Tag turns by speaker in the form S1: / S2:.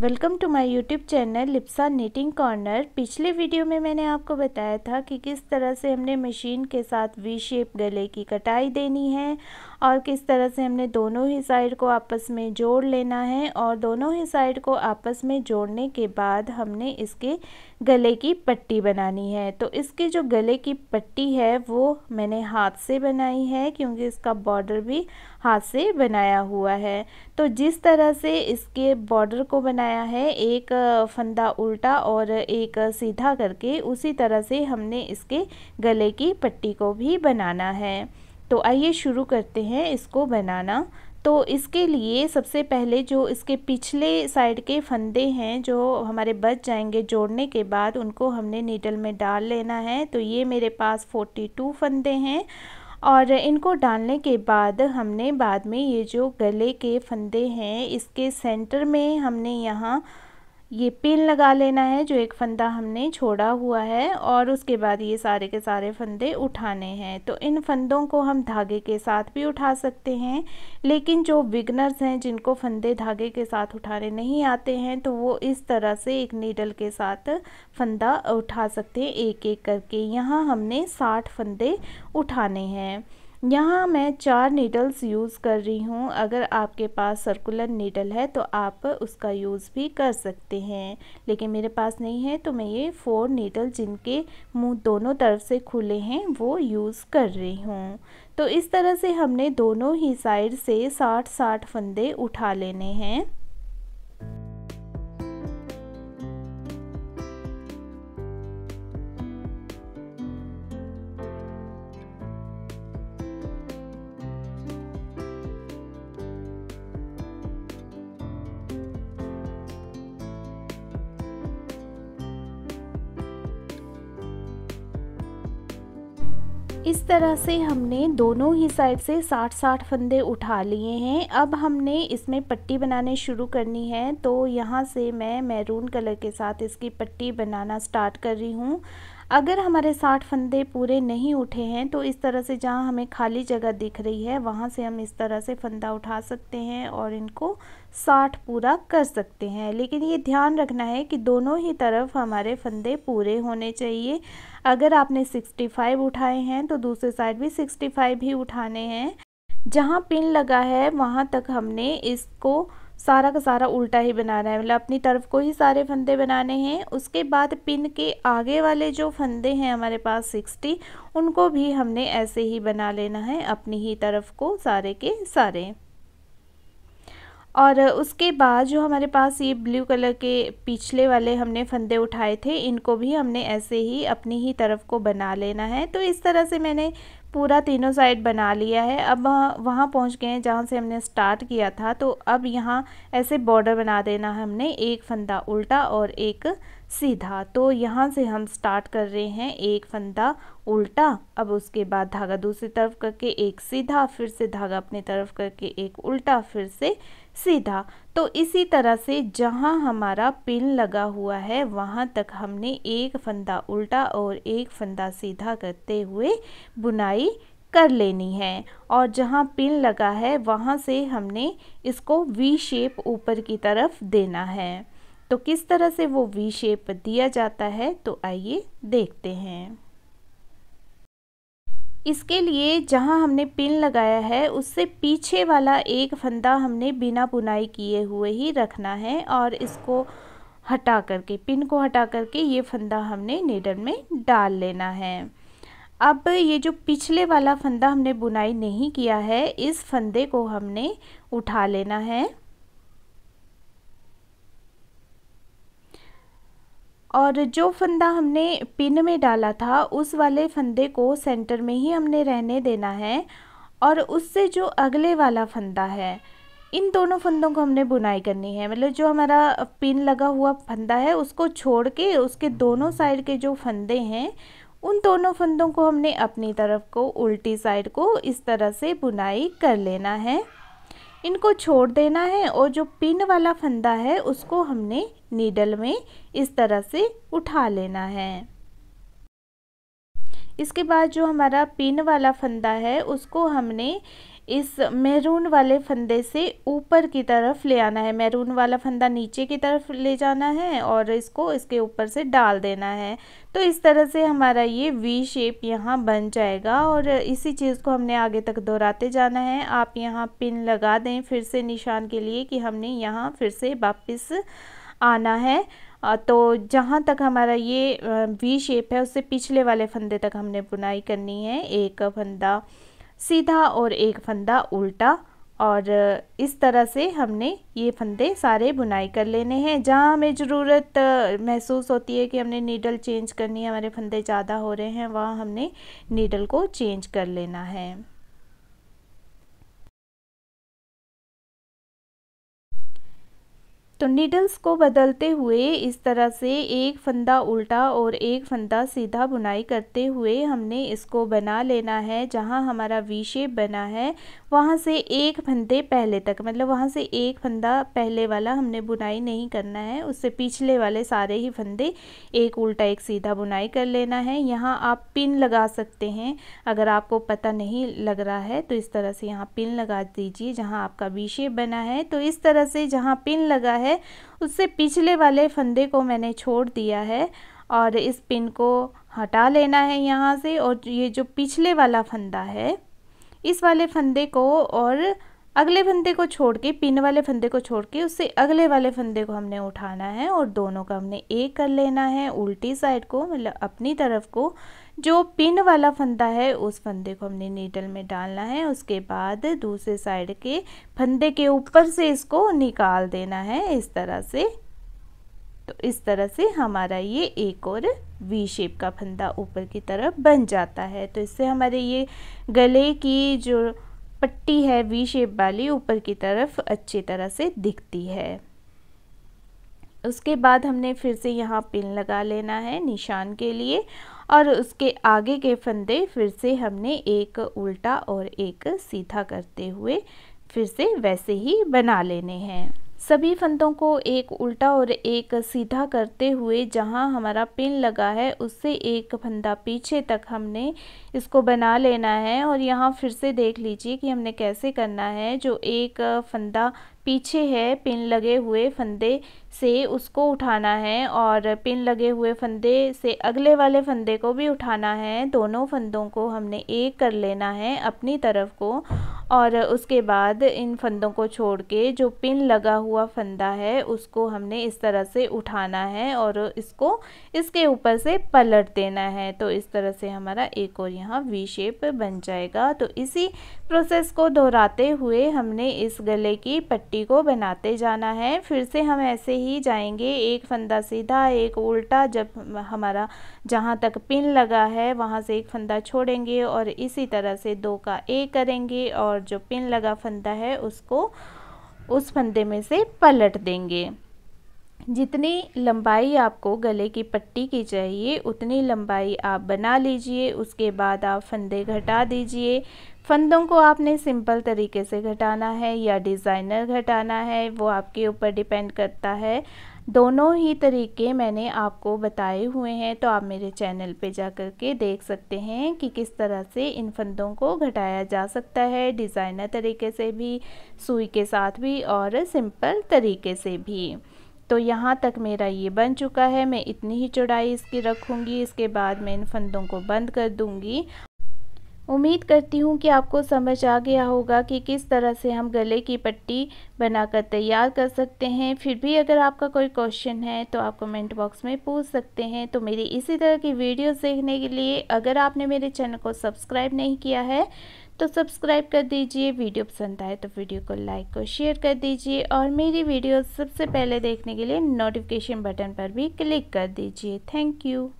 S1: welcome to my YouTube channel Lipsa knitting corner पिछले video में मैंने आपको बताया था कि किस तरह से हमने मशीन के साथ वी शेप गले की कटाई देनी है और किस तरह से हमने दोनों ही साइड को आपस में जोड़ लेना है और दोनों ही साइड को आपस में जोड़ने के बाद हमने इसके गले की पट्टी बनानी है तो इसकी जो गले की पट्टी है वो मैंने हाथ से बनाई है क्योंकि इसका बॉर्डर भी हाथ से बनाया हुआ है तो जिस तरह से इसके बॉर्डर को बना बनाया है एक फंदा उल्टा और एक सीधा करके उसी तरह से हमने इसके गले की पट्टी को भी बनाना है तो आइए शुरू करते हैं इसको बनाना तो इसके लिए सबसे पहले जो इसके पिछले साइड के फंदे हैं जो हमारे बच जाएंगे जोड़ने के बाद उनको हमने नीडल में डाल लेना है तो ये मेरे पास 42 फंदे हैं और इनको डालने के बाद हमने बाद में ये जो गले के फंदे हैं इसके सेंटर में हमने यहाँ ये पिन लगा लेना है जो एक फंदा हमने छोड़ा हुआ है और उसके बाद ये सारे के सारे फंदे उठाने हैं तो इन फंदों को हम धागे के साथ भी उठा सकते हैं लेकिन जो बिगनर्स हैं जिनको फंदे धागे के साथ उठाने नहीं आते हैं तो वो इस तरह से एक नीडल के साथ फंदा उठा सकते हैं एक एक करके यहाँ हमने साठ फंदे उठाने हैं यहाँ मैं चार नीडल्स यूज़ कर रही हूँ अगर आपके पास सर्कुलर नीडल है तो आप उसका यूज़ भी कर सकते हैं लेकिन मेरे पास नहीं है तो मैं ये फोर नीडल जिनके मुंह दोनों तरफ से खुले हैं वो यूज़ कर रही हूँ तो इस तरह से हमने दोनों ही साइड से साठ साठ फंदे उठा लेने हैं इस तरह से हमने दोनों ही साइड से 60-60 फंदे उठा लिए हैं अब हमने इसमें पट्टी बनाने शुरू करनी है तो यहाँ से मैं मैरून कलर के साथ इसकी पट्टी बनाना स्टार्ट कर रही हूँ अगर हमारे साठ फंदे पूरे नहीं उठे हैं तो इस तरह से जहाँ हमें खाली जगह दिख रही है वहाँ से हम इस तरह से फंदा उठा सकते हैं और इनको साठ पूरा कर सकते हैं लेकिन ये ध्यान रखना है कि दोनों ही तरफ हमारे फंदे पूरे होने चाहिए अगर आपने सिक्सटी फाइव उठाए हैं तो दूसरे साइड भी सिक्सटी फाइव ही उठाने हैं जहाँ पिन लगा है वहाँ तक हमने इसको सारा का सारा उल्टा ही बनाना है मतलब अपनी तरफ को ही सारे फंदे बनाने हैं उसके बाद पिन के आगे वाले जो फंदे हैं हमारे पास 60 उनको भी हमने ऐसे ही बना लेना है अपनी ही तरफ को सारे के सारे और उसके बाद जो हमारे पास ये ब्लू कलर के पिछले वाले हमने फंदे उठाए थे इनको भी हमने ऐसे ही अपनी ही तरफ को बना लेना है तो इस तरह से मैंने पूरा तीनों साइड बना लिया है अब वहाँ पहुँच गए हैं जहाँ से हमने स्टार्ट किया था तो अब यहाँ ऐसे बॉर्डर बना देना है हमने एक फंदा उल्टा और एक सीधा तो यहाँ से हम स्टार्ट कर रहे हैं एक फंदा उल्टा अब उसके बाद धागा दूसरी तरफ करके एक सीधा फिर से धागा अपनी तरफ करके एक उल्टा फिर से सीधा तो इसी तरह से जहाँ हमारा पिन लगा हुआ है वहाँ तक हमने एक फंदा उल्टा और एक फंदा सीधा करते हुए बुनाई कर लेनी है और जहाँ पिन लगा है वहाँ से हमने इसको वी शेप ऊपर की तरफ देना है तो किस तरह से वो वी शेप दिया जाता है तो आइए देखते हैं इसके लिए जहाँ हमने पिन लगाया है उससे पीछे वाला एक फंदा हमने बिना बुनाई किए हुए ही रखना है और इसको हटा करके पिन को हटा करके ये फंदा हमने नीडल में डाल लेना है अब ये जो पिछले वाला फंदा हमने बुनाई नहीं किया है इस फंदे को हमने उठा लेना है और जो फंदा हमने पिन में डाला था उस वाले फंदे को सेंटर में ही हमने रहने देना है और उससे जो अगले वाला फंदा है इन दोनों फंदों को हमने बुनाई करनी है मतलब जो हमारा पिन लगा हुआ फंदा है उसको छोड़ के उसके दोनों साइड के जो फंदे हैं उन दोनों फंदों को हमने अपनी तरफ को उल्टी साइड को इस तरह से बुनाई कर लेना है इनको छोड़ देना है और जो पिन वाला फंदा है उसको हमने नीडल में इस तरह से उठा लेना है इसके बाद जो हमारा पिन वाला फंदा है उसको हमने इस मैरून वाले फंदे से ऊपर की तरफ ले आना है मैरून वाला फंदा नीचे की तरफ ले जाना है और इसको इसके ऊपर से डाल देना है तो इस तरह से हमारा ये वी शेप यहाँ बन जाएगा और इसी चीज़ को हमने आगे तक दोहराते जाना है आप यहाँ पिन लगा दें फिर से निशान के लिए कि हमने यहाँ फिर से वापस आना है तो जहाँ तक हमारा ये वी शेप है उससे पिछले वाले फंदे तक हमने बुनाई करनी है एक फंदा सीधा और एक फंदा उल्टा और इस तरह से हमने ये फंदे सारे बुनाई कर लेने हैं जहाँ हमें ज़रूरत महसूस होती है कि हमने नीडल चेंज करनी है हमारे फंदे ज़्यादा हो रहे हैं वहाँ हमने नीडल को चेंज कर लेना है तो नीडल्स को बदलते हुए इस तरह से एक फंदा उल्टा और एक फंदा सीधा बुनाई करते हुए हमने इसको बना लेना है जहाँ हमारा वी शेप बना है वहाँ से एक फंदे पहले तक मतलब वहाँ से एक फंदा पहले वाला हमने बुनाई नहीं करना है उससे पिछले वाले सारे ही फंदे एक उल्टा एक सीधा बुनाई कर लेना है यहाँ आप पिन लगा सकते हैं अगर आपको पता नहीं लग रहा है तो इस तरह से यहाँ पिन लगा दीजिए जहाँ आपका वी शेप बना है तो इस तरह से जहाँ पिन लगा है है उससे पिछले वाले फंदे को मैंने छोड़ दिया है और इस पिन को हटा लेना है यहाँ से और ये जो पिछले वाला फंदा है इस वाले फंदे को और अगले फंदे को छोड़ के पिन वाले फंदे को छोड़ के उससे अगले वाले फंदे को हमने उठाना है और दोनों का हमने एक कर लेना है उल्टी साइड को मतलब अपनी तरफ को जो पिन वाला फंदा है उस फंदे को हमने नीडल में डालना है उसके बाद दूसरे साइड के फंदे के ऊपर से इसको निकाल देना है इस तरह से तो इस तरह से हमारा ये एक और वी शेप का फंदा ऊपर की तरफ बन जाता है तो इससे हमारे ये गले की जो पट्टी है वी शेप वाली ऊपर की तरफ अच्छी तरह से दिखती है उसके बाद हमने फिर से यहाँ पिन लगा लेना है निशान के लिए और उसके आगे के फंदे फिर से हमने एक उल्टा और एक सीधा करते हुए फिर से वैसे ही बना लेने हैं सभी फंदों को एक उल्टा और एक सीधा करते हुए जहां हमारा पिन लगा है उससे एक फंदा पीछे तक हमने इसको बना लेना है और यहाँ फिर से देख लीजिए कि हमने कैसे करना है जो एक फंदा पीछे है पिन लगे हुए फंदे से उसको उठाना है और पिन लगे हुए फंदे से अगले वाले फंदे को भी उठाना है दोनों फंदों को हमने एक कर लेना है अपनी तरफ को और उसके बाद इन फंदों को छोड़ के जो पिन लगा हुआ फंदा है उसको हमने इस तरह से उठाना है और इसको इसके ऊपर से पलट देना है तो इस तरह से हमारा एक और यहाँ वी शेप बन जाएगा तो इसी प्रोसेस को दोहराते हुए हमने इस गले की पट्टी को बनाते जाना है फिर से हम ऐसे ही जाएंगे एक फंदा सीधा एक उल्टा जब हमारा जहाँ तक पिन लगा है वहाँ से एक फंदा छोड़ेंगे और इसी तरह से दो का एक करेंगे और और जो पिन लगा फंदा है उसको उस फंदे में से पलट देंगे जितनी लंबाई आपको गले की पट्टी की चाहिए उतनी लंबाई आप बना लीजिए उसके बाद आप फंदे घटा दीजिए फंदों को आपने सिंपल तरीके से घटाना है या डिज़ाइनर घटाना है वो आपके ऊपर डिपेंड करता है दोनों ही तरीके मैंने आपको बताए हुए हैं तो आप मेरे चैनल पे जा कर के देख सकते हैं कि किस तरह से इन फंदों को घटाया जा सकता है डिज़ाइनर तरीके से भी सुई के साथ भी और सिंपल तरीके से भी तो यहाँ तक मेरा ये बन चुका है मैं इतनी ही चौड़ाई इसकी रखूँगी इसके बाद मैं इन फंदों को बंद कर दूँगी उम्मीद करती हूँ कि आपको समझ आ गया होगा कि किस तरह से हम गले की पट्टी बनाकर तैयार कर सकते हैं फिर भी अगर आपका कोई क्वेश्चन है तो आप कमेंट बॉक्स में पूछ सकते हैं तो मेरी इसी तरह की वीडियोस देखने के लिए अगर आपने मेरे चैनल को सब्सक्राइब नहीं किया है तो सब्सक्राइब कर दीजिए वीडियो पसंद आए तो वीडियो को लाइक और शेयर कर दीजिए और मेरी वीडियो सबसे पहले देखने के लिए नोटिफिकेशन बटन पर भी क्लिक कर दीजिए थैंक यू